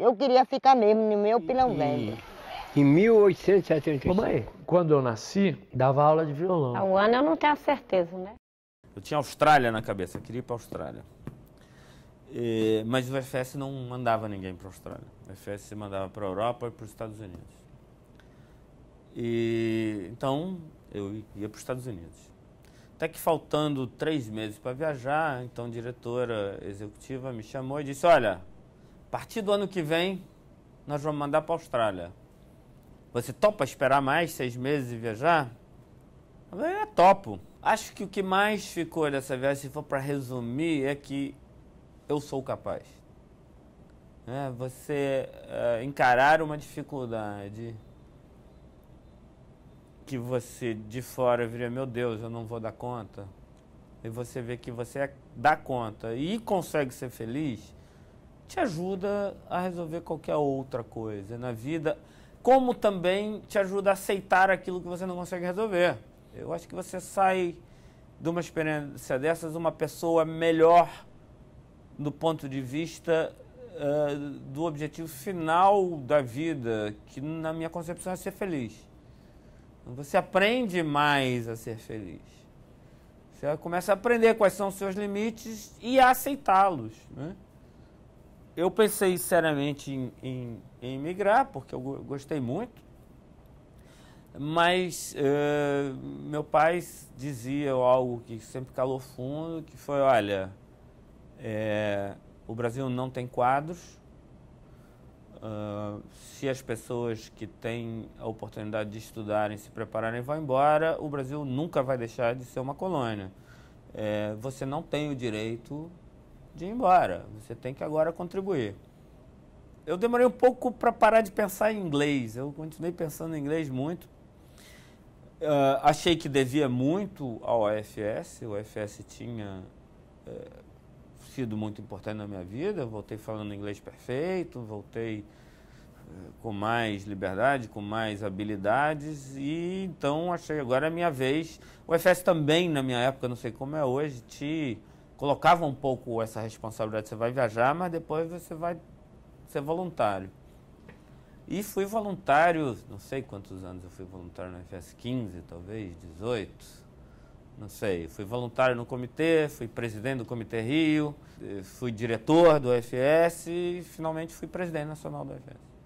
Eu queria ficar mesmo no meu pilão velho. Em 1875. Mãe, quando eu nasci, dava aula de violão. Há um ano eu não tenho certeza, né? Eu tinha Austrália na cabeça, eu queria ir para Austrália. E, mas o FS não mandava ninguém para Austrália. O FS mandava para a Europa e para os Estados Unidos. E, então eu ia para os Estados Unidos. Até que faltando três meses para viajar, então a diretora executiva me chamou e disse: Olha, a partir do ano que vem, nós vamos mandar para a Austrália. Você topa esperar mais seis meses e viajar? É topo. Acho que o que mais ficou dessa viagem, se for para resumir, é que eu sou capaz. É, você é, encarar uma dificuldade que você de fora viria, meu Deus, eu não vou dar conta. E você vê que você é, dá conta e consegue ser feliz te ajuda a resolver qualquer outra coisa na vida, como também te ajuda a aceitar aquilo que você não consegue resolver. Eu acho que você sai de uma experiência dessas uma pessoa melhor do ponto de vista uh, do objetivo final da vida, que na minha concepção é ser feliz. Você aprende mais a ser feliz. Você começa a aprender quais são os seus limites e a aceitá-los. Né? eu pensei seriamente em, em, em migrar, porque eu gostei muito, mas uh, meu pai dizia algo que sempre calou fundo, que foi, olha, é, o Brasil não tem quadros, uh, se as pessoas que têm a oportunidade de estudarem, se prepararem e vão embora, o Brasil nunca vai deixar de ser uma colônia. É, você não tem o direito de ir embora. Você tem que agora contribuir. Eu demorei um pouco para parar de pensar em inglês. Eu continuei pensando em inglês muito. Uh, achei que devia muito ao UFS. O UFS tinha uh, sido muito importante na minha vida. Eu voltei falando inglês perfeito, voltei uh, com mais liberdade, com mais habilidades. E então achei agora a minha vez. O UFS também, na minha época, não sei como é hoje, te colocava um pouco essa responsabilidade. Você vai viajar, mas depois você vai ser voluntário. E fui voluntário, não sei quantos anos eu fui voluntário na FS 15, talvez, 18, não sei. Fui voluntário no comitê, fui presidente do Comitê Rio, fui diretor do FS e finalmente fui presidente nacional do FS.